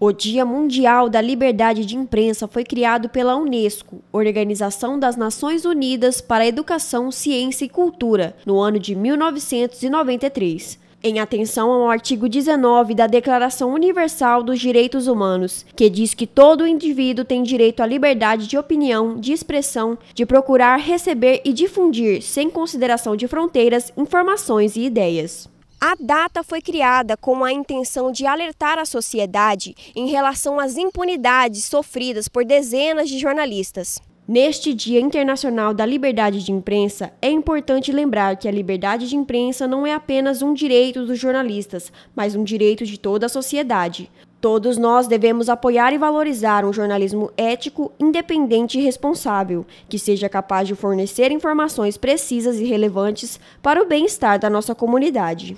O Dia Mundial da Liberdade de Imprensa foi criado pela Unesco, Organização das Nações Unidas para a Educação, Ciência e Cultura, no ano de 1993. Em atenção ao artigo 19 da Declaração Universal dos Direitos Humanos, que diz que todo indivíduo tem direito à liberdade de opinião, de expressão, de procurar, receber e difundir, sem consideração de fronteiras, informações e ideias. A data foi criada com a intenção de alertar a sociedade em relação às impunidades sofridas por dezenas de jornalistas. Neste Dia Internacional da Liberdade de Imprensa, é importante lembrar que a liberdade de imprensa não é apenas um direito dos jornalistas, mas um direito de toda a sociedade. Todos nós devemos apoiar e valorizar um jornalismo ético, independente e responsável, que seja capaz de fornecer informações precisas e relevantes para o bem-estar da nossa comunidade.